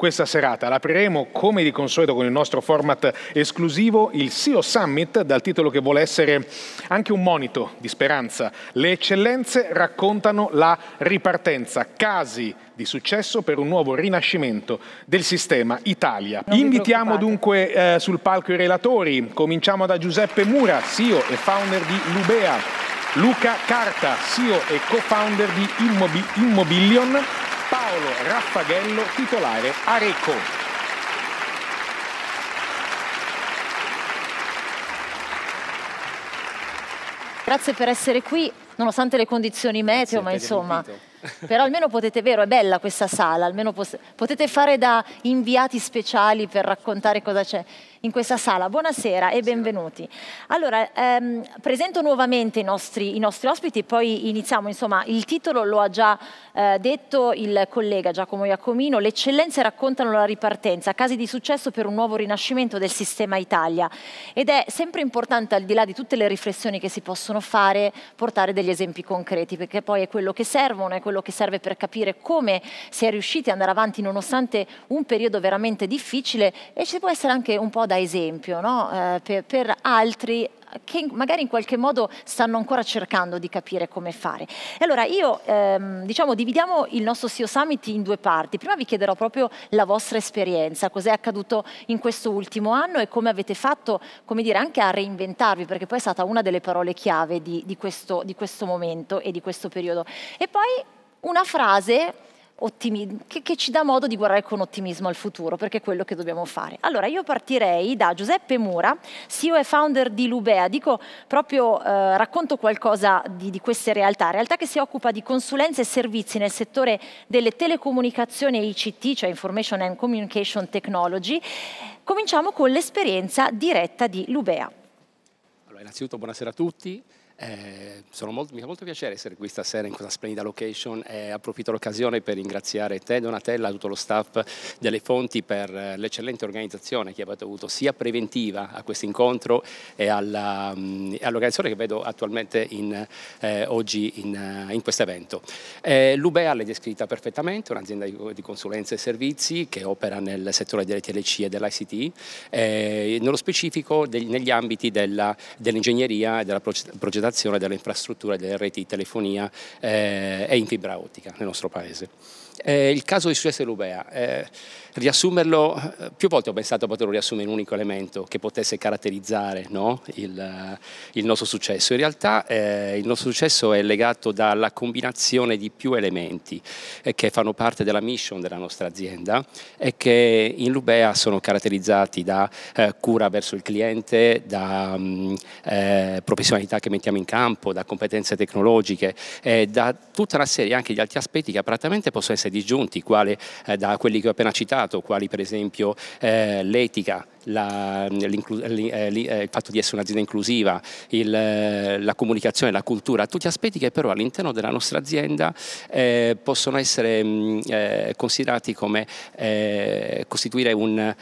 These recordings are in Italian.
Questa serata l'apriremo come di consueto con il nostro format esclusivo, il SEO Summit, dal titolo che vuole essere anche un monito di speranza. Le eccellenze raccontano la ripartenza, casi di successo per un nuovo rinascimento del sistema Italia. Non Invitiamo dunque eh, sul palco i relatori, cominciamo da Giuseppe Mura, CEO e founder di Lubea, Luca Carta, CEO e co-founder di Immob Immobilion, Paolo Raffaghello, titolare Areco. Grazie per essere qui, nonostante le condizioni meteo, ma insomma... Però almeno potete, vero, è bella questa sala, almeno potete fare da inviati speciali per raccontare cosa c'è in questa sala. Buonasera e benvenuti. Allora, ehm, presento nuovamente i nostri, i nostri ospiti e poi iniziamo. Insomma, il titolo lo ha già eh, detto il collega Giacomo Iacomino, le eccellenze raccontano la ripartenza, casi di successo per un nuovo rinascimento del sistema Italia. Ed è sempre importante, al di là di tutte le riflessioni che si possono fare, portare degli esempi concreti, perché poi è quello che servono, è quello quello che serve per capire come si è riusciti ad andare avanti nonostante un periodo veramente difficile e ci può essere anche un po' da esempio no? eh, per, per altri che magari in qualche modo stanno ancora cercando di capire come fare. E allora io ehm, diciamo dividiamo il nostro SEO Summit in due parti. Prima vi chiederò proprio la vostra esperienza, cos'è accaduto in questo ultimo anno e come avete fatto, come dire, anche a reinventarvi, perché poi è stata una delle parole chiave di, di, questo, di questo momento e di questo periodo. E poi una frase che, che, ci dà modo di guardare con ottimismo al futuro, perché è quello che dobbiamo fare. Allora, io partirei da Giuseppe Mura, CEO e founder di Lubea. Dico proprio, eh, racconto qualcosa di, di, queste realtà, realtà che si occupa di consulenze e servizi nel settore delle telecomunicazioni e ICT, cioè Information and Communication Technology. Cominciamo con l'esperienza diretta di Lubea. Allora, innanzitutto buonasera a tutti. Eh, molto, mi fa molto piacere essere qui stasera in questa splendida location e approfitto l'occasione per ringraziare te, Donatella, tutto lo staff delle fonti per eh, l'eccellente organizzazione che avete avuto sia preventiva a questo incontro e mm, all'organizzazione che vedo attualmente in, eh, oggi in, eh, in questo evento. Eh, L'UBEA l'hai descritta perfettamente, un'azienda di, di, consulenza e servizi che opera nel settore delle TLC e dell'ICT, eh, nello specifico degli, negli ambiti dell'ingegneria e della progettazione digitalizzazione delle infrastrutture, delle reti di telefonia eh, e in fibra ottica nel nostro Paese. Eh, il caso di successo e eh, riassumerlo, eh, più volte ho pensato a poterlo riassumere in un unico elemento che potesse caratterizzare no? il, eh, il, nostro successo. In realtà eh, il nostro successo è legato dalla combinazione di più elementi eh, che fanno parte della mission della nostra azienda e che in Lubea sono caratterizzati da cura verso il cliente, da mh, mm, professionalità che mettiamo in campo, da competenze tecnologiche, da tutta una serie anche di altri aspetti che apparatamente possono essere essere disgiunti, quale, eh, da quelli che ho appena citato, quali per esempio eh, l'etica, la, eh, il fatto di essere un'azienda inclusiva, il, la comunicazione, la cultura, tutti aspetti che però all'interno della nostra azienda eh, possono essere mm, eh, considerati come eh, costituire un,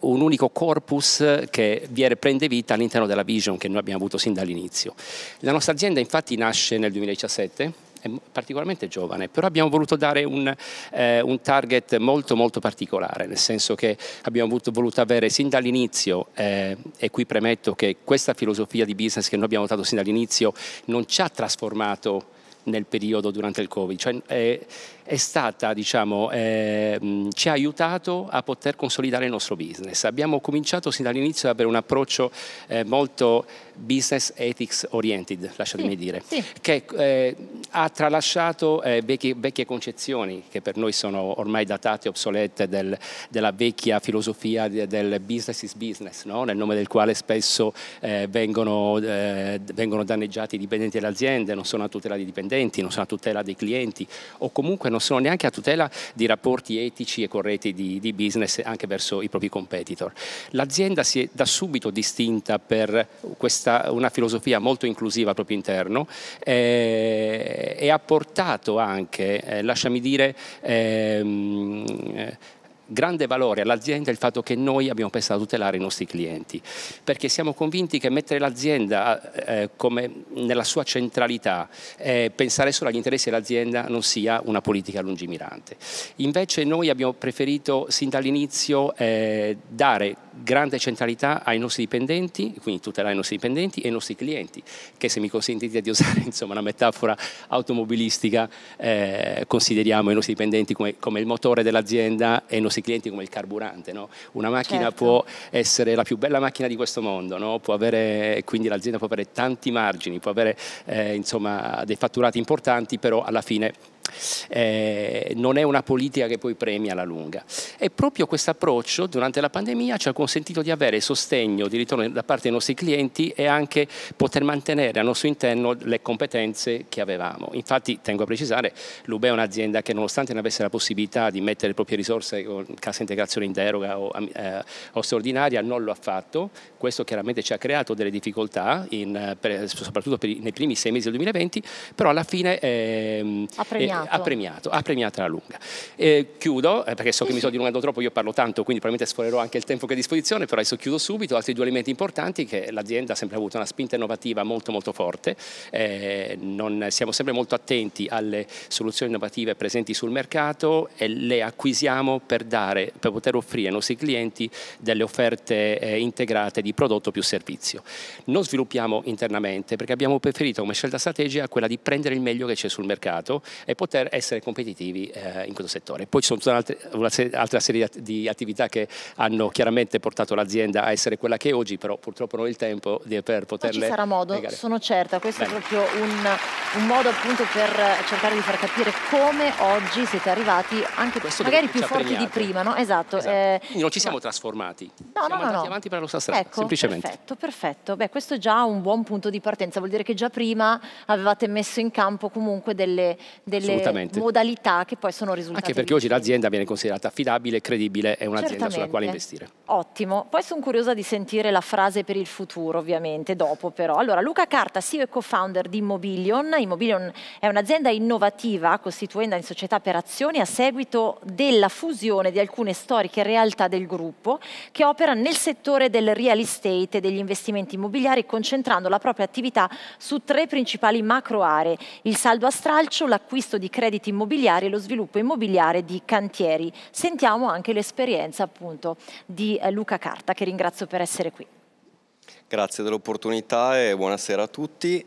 un, unico corpus che viene, prende vita all'interno della vision che noi abbiamo avuto sin dall'inizio. La nostra azienda infatti nasce nel 2017 è particolarmente giovane, però abbiamo voluto dare un, eh, un target molto molto particolare, nel senso che abbiamo voluto, voluto avere sin dall'inizio, eh, e qui premetto che questa filosofia di business che noi abbiamo dato sin dall'inizio non ci ha trasformato nel periodo durante il Covid, cioè eh, è stata, diciamo, eh, ci ha aiutato a poter consolidare il nostro business. Abbiamo cominciato sin dall'inizio ad avere un approccio eh, molto business ethics oriented, lasciatemi sì, dire, sì. che eh, ha tralasciato eh, vecchie, vecchie, concezioni che per noi sono ormai datate, obsolete, del, della vecchia filosofia del business is business, no? nel nome del quale spesso eh, vengono, eh, vengono, danneggiati i dipendenti delle aziende, non sono a tutela dei dipendenti, non sono a tutela dei clienti o comunque non sono neanche a tutela di rapporti etici e corretti di, di business anche verso i propri competitor. L'azienda si è da subito distinta per questo questa, una filosofia molto inclusiva al proprio interno eh, e ha portato anche, eh, lasciami dire, ehm, eh, grande valore all'azienda il fatto che noi abbiamo pensato a tutelare i nostri clienti, perché siamo convinti che mettere l'azienda eh, nella sua centralità, eh, pensare solo agli interessi dell'azienda non sia una politica lungimirante. Invece noi abbiamo preferito sin dall'inizio eh, dare grande centralità ai nostri dipendenti, quindi tutelare i nostri dipendenti e i nostri clienti, che se mi consentite di usare insomma, una metafora automobilistica, eh, consideriamo i nostri dipendenti come, come il motore dell'azienda e i nostri clienti come il carburante. No? Una macchina certo. può essere la più bella macchina di questo mondo, no? può avere, quindi l'azienda può avere tanti margini, può avere eh, insomma, dei fatturati importanti, però alla fine eh, non è una politica che poi premia alla lunga. E proprio questo approccio durante la pandemia ci ha consentito di avere sostegno di ritorno da parte dei nostri clienti e anche poter mantenere al nostro interno le competenze che avevamo. Infatti, tengo a precisare, Lube è un'azienda che nonostante non avesse la possibilità di mettere le proprie risorse con cassa integrazione in deroga o, eh, o straordinaria, non lo ha fatto. Questo chiaramente ci ha creato delle difficoltà, in, eh, per, soprattutto per, nei primi sei mesi del 2020, però alla fine... Eh, ha premiato premiato. Ha premiato, ha premiato alla lunga. Eh, chiudo, eh, perché so che mi sto dilungando troppo, io parlo tanto, quindi probabilmente sforerò anche il tempo che ho a disposizione, però adesso chiudo subito. Altri due elementi importanti che l'azienda ha sempre avuto una spinta innovativa molto molto forte, eh, non, siamo sempre molto attenti alle soluzioni innovative presenti sul mercato e le acquisiamo per, dare, per poter offrire ai nostri clienti delle offerte eh, integrate di prodotto più servizio. Non sviluppiamo internamente perché abbiamo preferito come scelta strategica quella di prendere il meglio che c'è sul mercato e poi poter essere competitivi eh, in questo settore. Poi ci sono tutta un'altra, serie, di attività che hanno chiaramente portato l'azienda a essere quella che è oggi, però purtroppo non ho il tempo di, per poterle... Non ci sarà modo, negare. sono certa, questo Bene. è proprio un, un, modo appunto per eh, cercare di far capire come oggi siete arrivati anche questo magari più forti premiato. di prima, no? Esatto. esatto. Eh, non ci siamo ma... trasformati, no, siamo no, no, andati no. avanti per la nostra strada, ecco, semplicemente. Perfetto, perfetto. Beh, questo è già un buon punto di partenza, vuol dire che già prima avevate messo in campo comunque delle, delle Assolutamente. modalità che poi sono risultate. Anche perché oggi l'azienda viene considerata affidabile, credibile, è un'azienda sulla quale investire. Ottimo. Poi sono curiosa di sentire la frase per il futuro, ovviamente, dopo però. Allora, Luca Carta, CEO e co-founder di Immobilion. Immobilion è un'azienda innovativa costituenda in società per azioni a seguito della fusione di alcune storiche realtà del gruppo che opera nel settore del real estate e degli investimenti immobiliari concentrando la propria attività su tre principali macro aree, il saldo a stralcio, l'acquisto di di crediti immobiliari e lo sviluppo immobiliare di cantieri. Sentiamo anche l'esperienza appunto di eh, Luca Carta che ringrazio per essere qui. Grazie dell'opportunità e buonasera a tutti.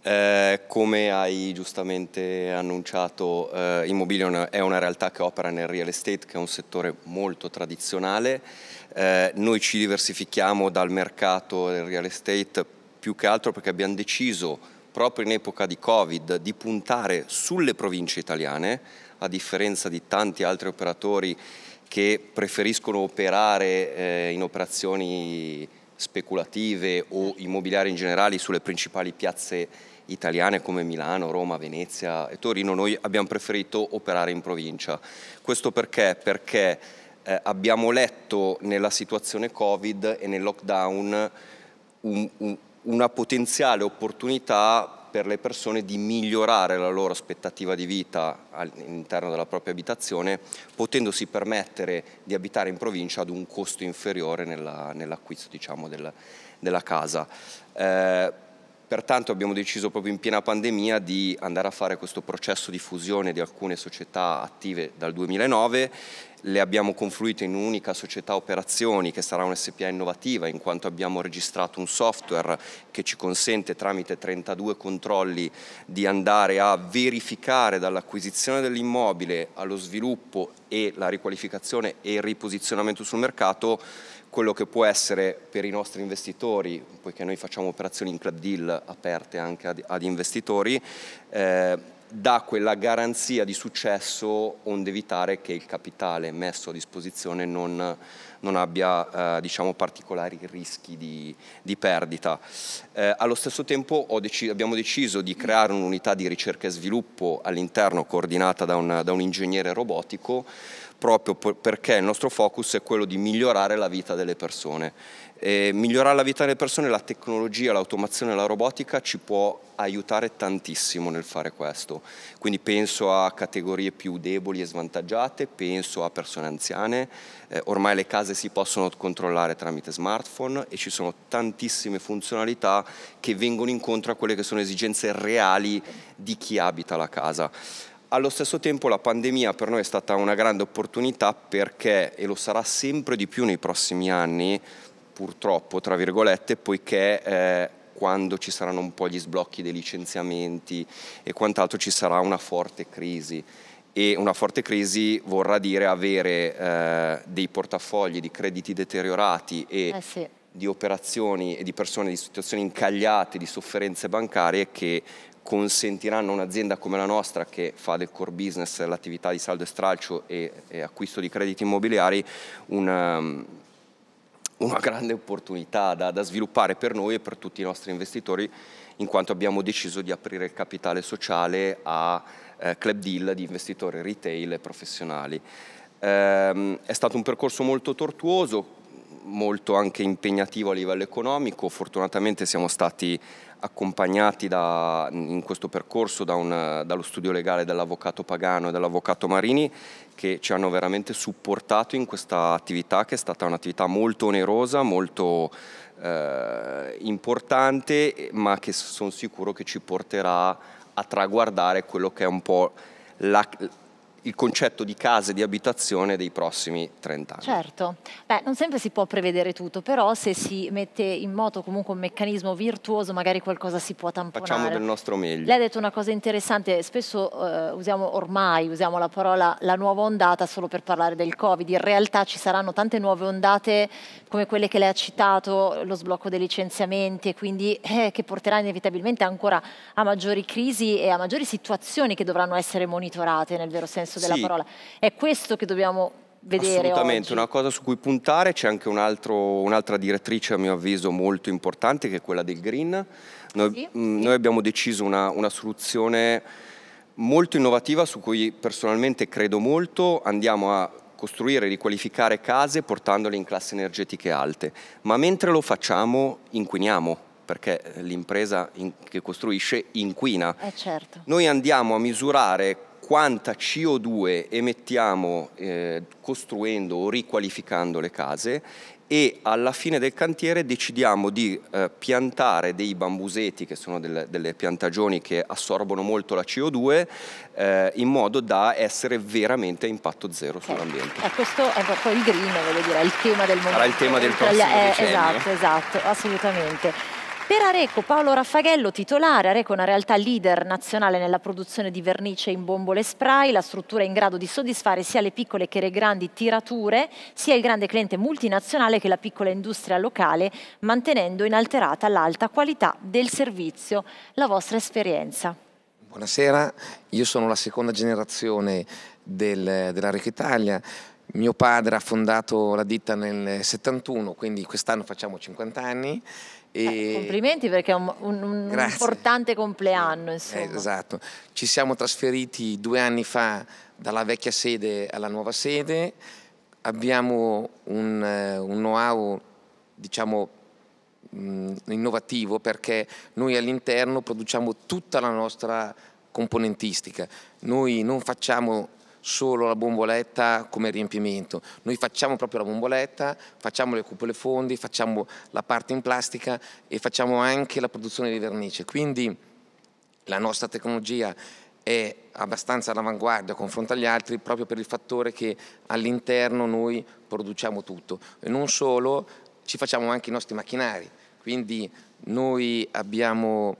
Eh, come hai giustamente annunciato, eh, Immobilion è una realtà che opera nel real estate, che è un settore molto tradizionale. Eh, noi ci diversifichiamo dal mercato del real estate più che altro perché abbiamo deciso proprio in epoca di Covid, di puntare sulle province italiane, a differenza di tanti altri operatori che preferiscono operare eh, in operazioni speculative o immobiliari in generale sulle principali piazze italiane come Milano, Roma, Venezia e Torino, noi abbiamo preferito operare in provincia. Questo perché? Perché eh, abbiamo letto nella situazione Covid e nel lockdown un, un, una potenziale opportunità per le persone di migliorare la loro aspettativa di vita all'interno della propria abitazione, potendosi permettere di abitare in provincia ad un costo inferiore nell'acquisto diciamo, del, della casa. Eh, Pertanto abbiamo deciso proprio in piena pandemia di andare a fare questo processo di fusione di alcune società attive dal 2009, le abbiamo confluite in un'unica società operazioni che sarà un SPA innovativa in quanto abbiamo registrato un software che ci consente tramite 32 controlli di andare a verificare dall'acquisizione dell'immobile allo sviluppo e la riqualificazione e il riposizionamento sul mercato quello che può essere per i nostri investitori, poiché noi facciamo operazioni in club deal aperte anche ad, ad investitori, eh, dà quella garanzia di successo onde evitare che il capitale messo a disposizione non, non abbia eh, diciamo, particolari rischi di, di perdita. Eh, allo stesso tempo dec abbiamo deciso di creare un'unità di ricerca e sviluppo all'interno coordinata da un, da un ingegnere robotico proprio perché il nostro focus è quello di migliorare la vita delle persone. E migliorare la vita delle persone, la tecnologia, l'automazione, la robotica ci può aiutare tantissimo nel fare questo. Quindi penso a categorie più deboli e svantaggiate, penso a persone anziane, eh, ormai le case si possono controllare tramite smartphone e ci sono tantissime funzionalità che vengono incontro a quelle che sono esigenze reali di chi abita la casa. Allo stesso tempo la pandemia per noi è stata una grande opportunità perché, e lo sarà sempre di più nei prossimi anni, purtroppo, tra virgolette, poiché eh, quando ci saranno un po' gli sblocchi dei licenziamenti e quant'altro ci sarà una forte crisi. E una forte crisi vorrà dire avere eh, dei portafogli di crediti deteriorati e eh sì. di operazioni e di persone, di situazioni incagliate, di sofferenze bancarie che consentiranno a un'azienda come la nostra che fa del core business l'attività di saldo e stralcio e, e acquisto di crediti immobiliari una, um, una grande opportunità da, da, sviluppare per noi e per tutti i nostri investitori in quanto abbiamo deciso di aprire il capitale sociale a eh, club deal di investitori retail e professionali. Ehm, è stato un percorso molto tortuoso, molto anche impegnativo a livello economico, fortunatamente siamo stati accompagnati da, in questo percorso da un, dallo studio legale dell'avvocato Pagano e dell'avvocato Marini che ci hanno veramente supportato in questa attività che è stata un'attività molto onerosa, molto eh, importante ma che sono sicuro che ci porterà a traguardare quello che è un po' la, il concetto di case di abitazione dei prossimi 30 anni. Certo, Beh, non sempre si può prevedere tutto, però se si mette in moto comunque un meccanismo virtuoso magari qualcosa si può tamponare. Facciamo del nostro meglio. Lei ha detto una cosa interessante, spesso eh, usiamo ormai, usiamo la parola la nuova ondata solo per parlare del Covid, in realtà ci saranno tante nuove ondate come quelle che lei ha citato, lo sblocco dei licenziamenti quindi eh, che porterà inevitabilmente ancora a maggiori crisi e a maggiori situazioni che dovranno essere monitorate nel vero senso senso della sì. parola. È questo che dobbiamo vedere Assolutamente, oggi. una cosa su cui puntare, c'è anche un'altra direttrice a mio avviso molto importante che è quella del green. Noi, sì, mm, sì. noi abbiamo deciso una, una soluzione molto innovativa su cui personalmente credo molto, andiamo a costruire e riqualificare case portandole in classi energetiche alte, ma mentre lo facciamo inquiniamo perché eh, l'impresa in che costruisce inquina. Eh certo. Noi andiamo a misurare quanta CO2 emettiamo eh, costruendo o riqualificando le case e alla fine del cantiere decidiamo di eh, piantare dei bambuseti, che sono delle, delle, piantagioni che assorbono molto la CO2, eh, in modo da essere veramente a impatto zero okay. sull'ambiente. Eh, questo è proprio il green, voglio dire, è il tema del momento. Sarà il tema del prossimo è, eh, Esatto, esatto, assolutamente. Per Areco, Paolo Raffaghello, titolare, Areco è una realtà leader nazionale nella produzione di vernice in bombole spray, la struttura è in grado di soddisfare sia le piccole che le grandi tirature, sia il grande cliente multinazionale che la piccola industria locale, mantenendo inalterata l'alta qualità del servizio. La vostra esperienza. Buonasera, io sono la seconda generazione del, dell'Areco Italia. Mio padre ha fondato la ditta nel 71, quindi quest'anno facciamo 50 anni e... Eh, eh, complimenti perché è un, un, un importante compleanno. Eh, esatto, ci siamo trasferiti due anni fa dalla vecchia sede alla nuova sede, abbiamo un, eh, un know-how diciamo mh, mm, innovativo perché noi all'interno produciamo tutta la nostra componentistica, noi non facciamo solo la bomboletta come riempimento, noi facciamo proprio la bomboletta, facciamo le cupole fondi, facciamo la parte in plastica e facciamo anche la produzione di vernice, quindi la nostra tecnologia è abbastanza all'avanguardia confronto agli altri proprio per il fattore che all'interno noi produciamo tutto e non solo, ci facciamo anche i nostri macchinari, quindi noi abbiamo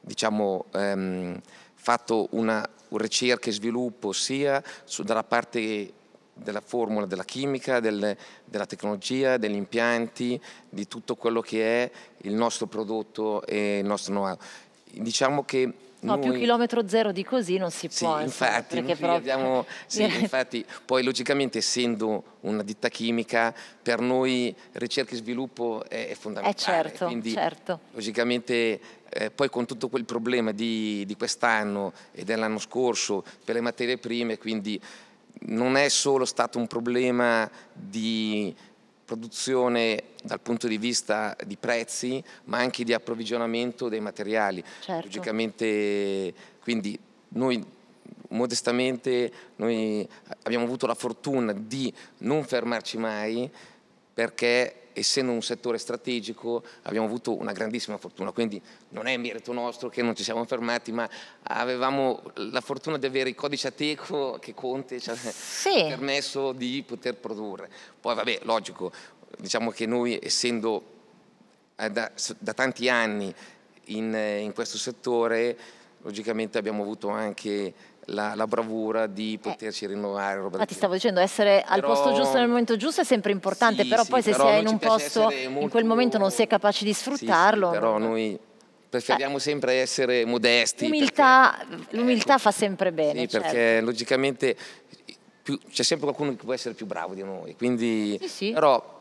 diciamo, ehm, fatto una ricerca e sviluppo sia su, dalla parte della formula, della chimica, del, della tecnologia, degli impianti, di tutto quello che è il nostro prodotto e il nostro know-how. Diciamo che No, noi... più chilometro zero di così non si sì, può. Infatti, insomma, proprio... abbiamo... sì, infatti, poi logicamente essendo una ditta chimica, per noi ricerca e sviluppo è, fondamentale. Eh certo, Quindi, certo. Logicamente eh, poi con tutto quel problema di, di quest'anno e dell'anno scorso per le materie prime, quindi non è solo stato un problema di produzione dal punto di vista di prezzi ma anche di approvvigionamento dei materiali. Certo. Logicamente quindi noi modestamente noi abbiamo avuto la fortuna di non fermarci mai perché essendo un settore strategico abbiamo avuto una grandissima fortuna, quindi non è merito nostro che non ci siamo fermati, ma avevamo la fortuna di avere il codice ateco che Conte ci ha sì. permesso di poter produrre. Poi vabbè, logico, diciamo che noi essendo eh, da, da, tanti anni in, eh, in questo settore, logicamente abbiamo avuto anche la, la, bravura di eh. potersi eh. rinnovare. Ma ti stavo dicendo, essere però... al posto giusto nel momento giusto è sempre importante, sì, però sì, poi se però si in un posto, molto... in quel momento non si è capaci di sfruttarlo. Sì, però noi preferiamo eh. sempre essere modesti. L'umiltà, perché... Eh, fa sempre bene. Sì, certo. perché logicamente c'è sempre qualcuno che può essere più bravo di noi, quindi... Però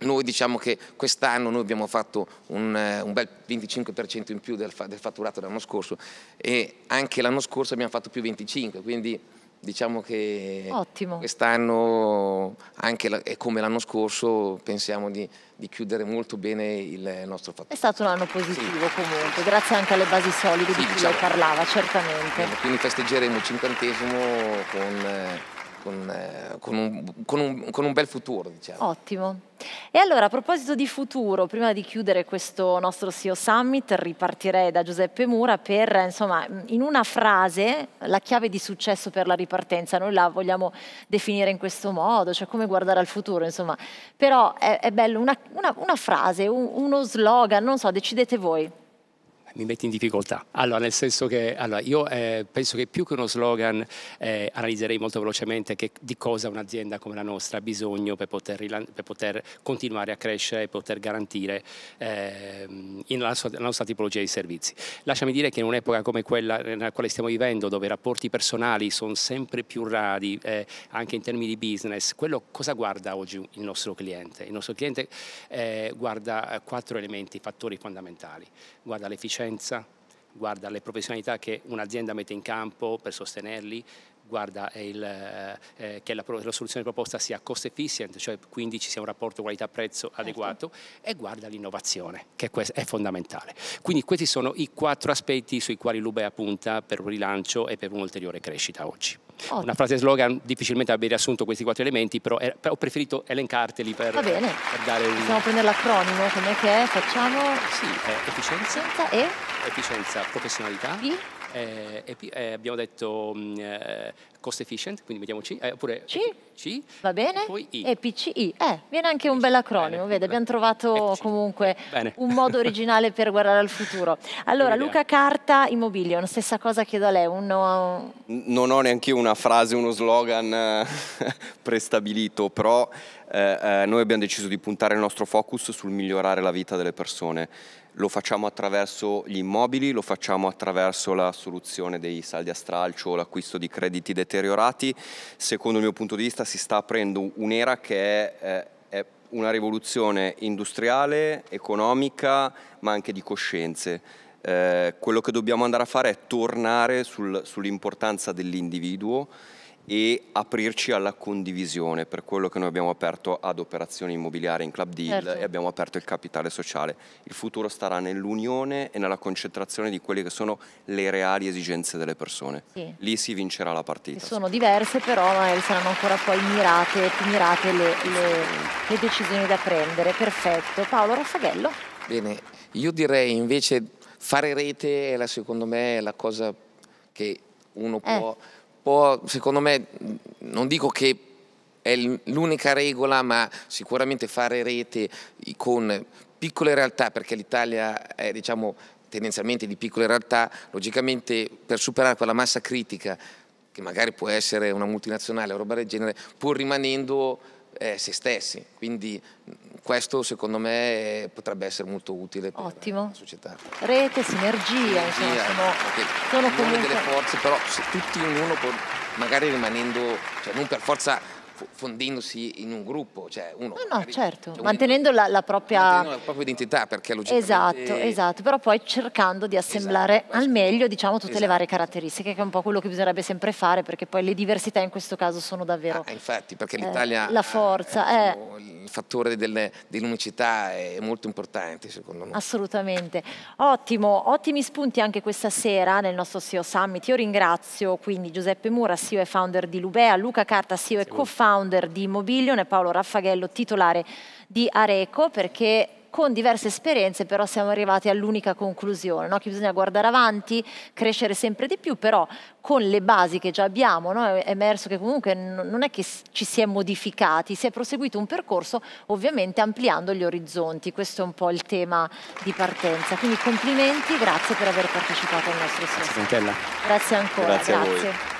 noi diciamo che quest'anno noi abbiamo fatto un, eh, un bel 25% in più del, del fatturato dell'anno scorso e anche l'anno scorso abbiamo fatto più 25%, quindi diciamo che quest'anno, anche e come l'anno scorso, pensiamo di, di, chiudere molto bene il nostro fatturato. È stato un anno positivo sì. comunque, grazie anche alle basi solide sì, di cui diciamo, lei parlava, certamente. Quindi festeggeremo il cinquantesimo con... Eh, con, eh, con, un, con, un, con un bel futuro. Diciamo. Ottimo. E allora a proposito di futuro, prima di chiudere questo nostro CEO Summit, ripartirei da Giuseppe Mura per, insomma, in una frase, la chiave di successo per la ripartenza. Noi la vogliamo definire in questo modo, cioè come guardare al futuro, insomma. Però è, è bello, una, una, una frase, un, uno slogan, non so, decidete voi mi mette in difficoltà. Allora, nel senso che allora, io eh, penso che più che uno slogan eh, analizzerei molto velocemente che, di cosa un'azienda come la nostra ha bisogno per poter, per poter continuare a crescere e poter garantire eh, la, sua, la, nostra tipologia di servizi. Lasciami dire che in un'epoca come quella nella quale stiamo vivendo, dove i rapporti personali sono sempre più rari, eh, anche in termini di business, quello cosa guarda oggi il nostro cliente? Il nostro cliente eh, guarda eh, quattro elementi, fattori fondamentali. Guarda l'efficienza conoscenza, guarda alle professionalità che un'azienda mette in campo per sostenerli, guarda il, eh, eh, che la, la, soluzione proposta sia cost efficient, cioè quindi ci sia un rapporto qualità-prezzo certo. adeguato certo. e guarda l'innovazione, che è fondamentale. Quindi questi sono i quattro aspetti sui quali l'UBEA punta per un rilancio e per un'ulteriore crescita oggi. Ottimo. Una frase slogan difficilmente abbia riassunto questi quattro elementi, però ho preferito elencarteli per, Va bene. per dare un... Possiamo prendere l'acronimo, com'è che è? Facciamo... Sì, efficienza. Efficienza e? Efficienza, professionalità. E? Eh, e, eh, abbiamo detto mh, mm, eh, cost efficient, quindi mettiamo C, eh, oppure C. Eh, C. Va bene? E poi I. E PCI. Eh, viene anche un bel acronimo, vede, abbiamo trovato EPC. Eh, comunque bene. un modo originale per guardare al futuro. Allora, Luca Carta, Immobilion, stessa cosa chiedo a lei. Uno... Non ho neanche una frase, uno slogan prestabilito, però noi abbiamo deciso di puntare il nostro focus sul migliorare la vita delle persone. Lo facciamo attraverso gli immobili, lo facciamo attraverso la soluzione dei saldi a stralcio, o l'acquisto di crediti deteriorati. Secondo il mio punto di vista si sta aprendo un'era che è, è una rivoluzione industriale, economica, ma anche di coscienze. Eh, quello che dobbiamo andare a fare è tornare sul, sull'importanza dell'individuo e aprirci alla condivisione, per quello che noi abbiamo aperto ad operazioni immobiliari in Club Deal certo. e abbiamo aperto il capitale sociale. Il futuro starà nell'unione e nella concentrazione di quelle che sono le reali esigenze delle persone. Sì. Lì si vincerà la partita. sono diverse però magari saranno ancora poi mirate, mirate le, le, le decisioni da prendere. Perfetto. Paolo Raffaghello. Bene, io direi invece fare rete è la, secondo me è la cosa che uno eh. può... Eh po', secondo me, non dico che è l'unica regola, ma sicuramente fare rete con piccole realtà, perché l'Italia è diciamo, tendenzialmente di piccole realtà, logicamente per superare quella massa critica, che magari può essere una multinazionale o roba del genere, pur rimanendo eh, se stessi. Quindi questo secondo me potrebbe essere molto utile per Ottimo. la società. Rete, sinergia, insomma, sono, sono comunque... delle forze, però se tutti in uno, magari rimanendo, cioè non per forza fondendosi in un gruppo, cioè uno... No, no, certo, cioè mantenendo, la, la propria... mantenendo la, propria... identità perché logicamente... Esatto, esatto, però poi cercando di assemblare esatto, al meglio diciamo tutte esatto. le varie caratteristiche, che è un po' quello che bisognerebbe sempre fare perché poi le diversità in questo caso sono davvero... Ah, infatti, perché eh, l'Italia... la forza, ha, eh, eh. diciamo, eh. Il fattore dell'unicità è molto importante secondo me. Assolutamente, ottimo, ottimi spunti anche questa sera nel nostro CEO Summit. Io ringrazio quindi Giuseppe Mura, CEO e founder di Lubea, Luca Carta, CEO e co-founder founder di Mobilion e Paolo Raffaghello, titolare di Areco, perché con diverse esperienze però siamo arrivati all'unica conclusione, no? che bisogna guardare avanti, crescere sempre di più, però con le basi che già abbiamo no? è emerso che comunque non è che ci si è modificati, si è proseguito un percorso ovviamente ampliando gli orizzonti, questo è un po' il tema di partenza. Quindi complimenti, grazie per aver partecipato al nostro senso. Grazie, grazie ancora, grazie. grazie.